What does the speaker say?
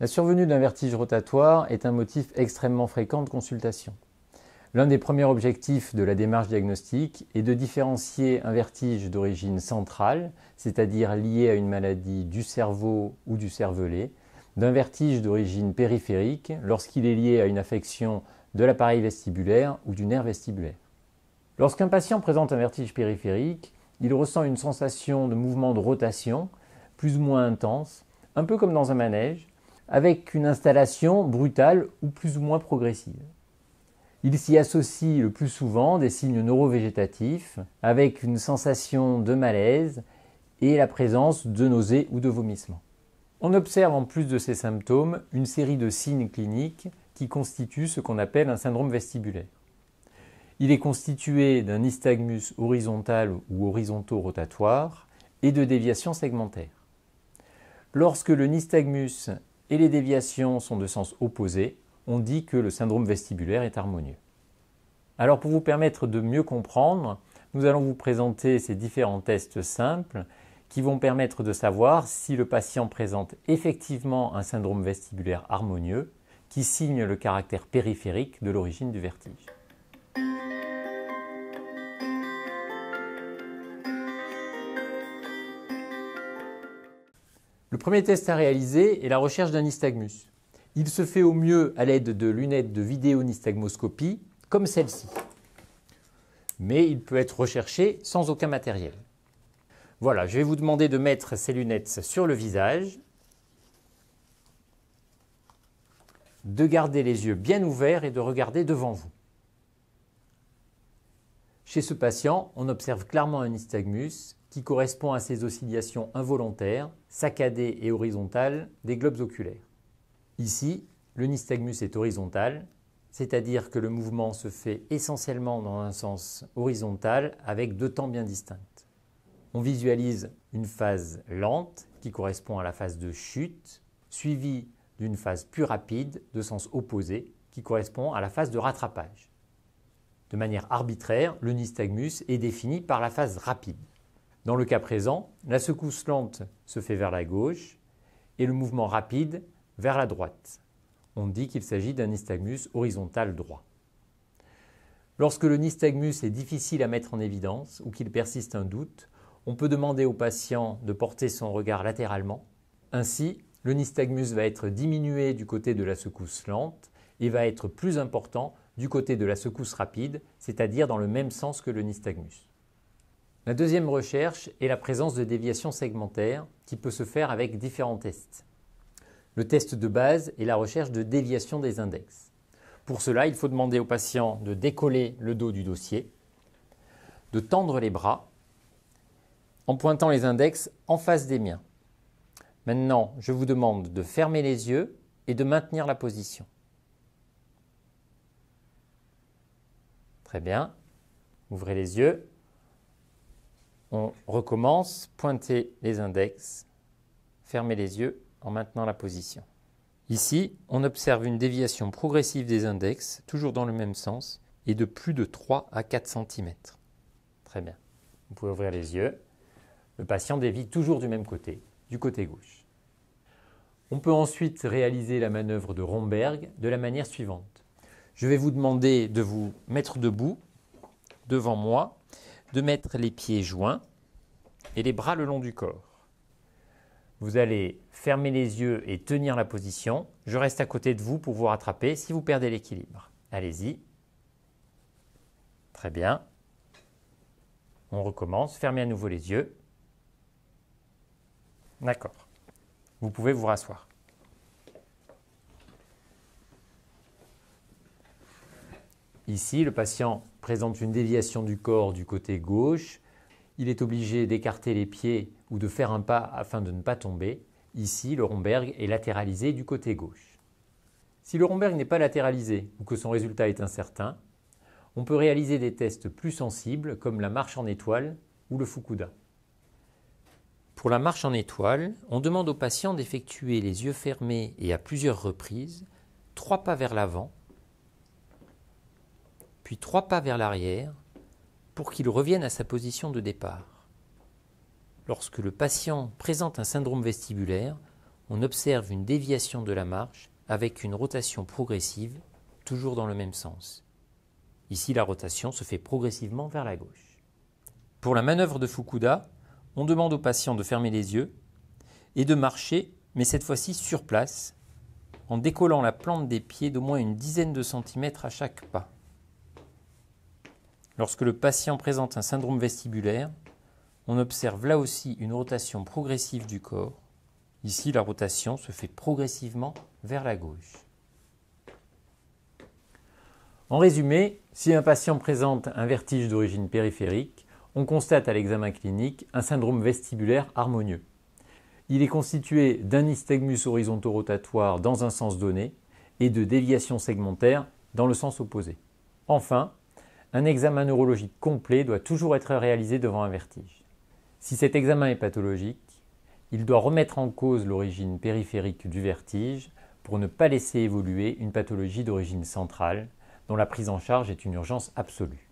La survenue d'un vertige rotatoire est un motif extrêmement fréquent de consultation. L'un des premiers objectifs de la démarche diagnostique est de différencier un vertige d'origine centrale, c'est-à-dire lié à une maladie du cerveau ou du cervelet, d'un vertige d'origine périphérique lorsqu'il est lié à une affection de l'appareil vestibulaire ou du nerf vestibulaire. Lorsqu'un patient présente un vertige périphérique, il ressent une sensation de mouvement de rotation, plus ou moins intense, un peu comme dans un manège, avec une installation brutale ou plus ou moins progressive. Il s'y associe le plus souvent des signes neurovégétatifs, avec une sensation de malaise et la présence de nausées ou de vomissements. On observe en plus de ces symptômes une série de signes cliniques qui constituent ce qu'on appelle un syndrome vestibulaire. Il est constitué d'un nystagmus horizontal ou horizontaux rotatoire et de déviations segmentaires. Lorsque le nystagmus et les déviations sont de sens opposé, on dit que le syndrome vestibulaire est harmonieux. Alors pour vous permettre de mieux comprendre, nous allons vous présenter ces différents tests simples qui vont permettre de savoir si le patient présente effectivement un syndrome vestibulaire harmonieux qui signe le caractère périphérique de l'origine du vertige. Le premier test à réaliser est la recherche d'un nystagmus. Il se fait au mieux à l'aide de lunettes de vidéonystagmoscopie, comme celle-ci. Mais il peut être recherché sans aucun matériel. Voilà, je vais vous demander de mettre ces lunettes sur le visage, de garder les yeux bien ouverts et de regarder devant vous. Chez ce patient, on observe clairement un nystagmus qui correspond à ces oscillations involontaires, saccadées et horizontales des globes oculaires. Ici, le nystagmus est horizontal, c'est-à-dire que le mouvement se fait essentiellement dans un sens horizontal avec deux temps bien distincts. On visualise une phase lente qui correspond à la phase de chute, suivie d'une phase plus rapide de sens opposé qui correspond à la phase de rattrapage. De manière arbitraire, le nystagmus est défini par la phase rapide. Dans le cas présent, la secousse lente se fait vers la gauche et le mouvement rapide vers la droite. On dit qu'il s'agit d'un nystagmus horizontal droit. Lorsque le nystagmus est difficile à mettre en évidence ou qu'il persiste un doute, on peut demander au patient de porter son regard latéralement. Ainsi, le nystagmus va être diminué du côté de la secousse lente et va être plus important du côté de la secousse rapide, c'est-à-dire dans le même sens que le nystagmus. La deuxième recherche est la présence de déviations segmentaires qui peut se faire avec différents tests. Le test de base est la recherche de déviation des index. Pour cela, il faut demander au patient de décoller le dos du dossier, de tendre les bras en pointant les index en face des miens. Maintenant, je vous demande de fermer les yeux et de maintenir la position. Très bien. Ouvrez les yeux on recommence, pointer les index, fermer les yeux en maintenant la position. Ici, on observe une déviation progressive des index, toujours dans le même sens, et de plus de 3 à 4 cm. Très bien. Vous pouvez ouvrir les yeux. Le patient dévie toujours du même côté, du côté gauche. On peut ensuite réaliser la manœuvre de Romberg de la manière suivante. Je vais vous demander de vous mettre debout devant moi de mettre les pieds joints et les bras le long du corps. Vous allez fermer les yeux et tenir la position. Je reste à côté de vous pour vous rattraper si vous perdez l'équilibre. Allez-y. Très bien. On recommence. Fermez à nouveau les yeux. D'accord. Vous pouvez vous rasseoir. Ici, le patient présente une déviation du corps du côté gauche. Il est obligé d'écarter les pieds ou de faire un pas afin de ne pas tomber. Ici, le Romberg est latéralisé du côté gauche. Si le Romberg n'est pas latéralisé ou que son résultat est incertain, on peut réaliser des tests plus sensibles comme la marche en étoile ou le Fukuda. Pour la marche en étoile, on demande au patient d'effectuer les yeux fermés et à plusieurs reprises trois pas vers l'avant puis trois pas vers l'arrière pour qu'il revienne à sa position de départ. Lorsque le patient présente un syndrome vestibulaire, on observe une déviation de la marche avec une rotation progressive, toujours dans le même sens. Ici, la rotation se fait progressivement vers la gauche. Pour la manœuvre de Fukuda, on demande au patient de fermer les yeux et de marcher, mais cette fois-ci sur place, en décollant la plante des pieds d'au moins une dizaine de centimètres à chaque pas. Lorsque le patient présente un syndrome vestibulaire, on observe là aussi une rotation progressive du corps. Ici, la rotation se fait progressivement vers la gauche. En résumé, si un patient présente un vertige d'origine périphérique, on constate à l'examen clinique un syndrome vestibulaire harmonieux. Il est constitué d'un nystagmus rotatoire dans un sens donné et de déviations segmentaires dans le sens opposé. Enfin, un examen neurologique complet doit toujours être réalisé devant un vertige. Si cet examen est pathologique, il doit remettre en cause l'origine périphérique du vertige pour ne pas laisser évoluer une pathologie d'origine centrale dont la prise en charge est une urgence absolue.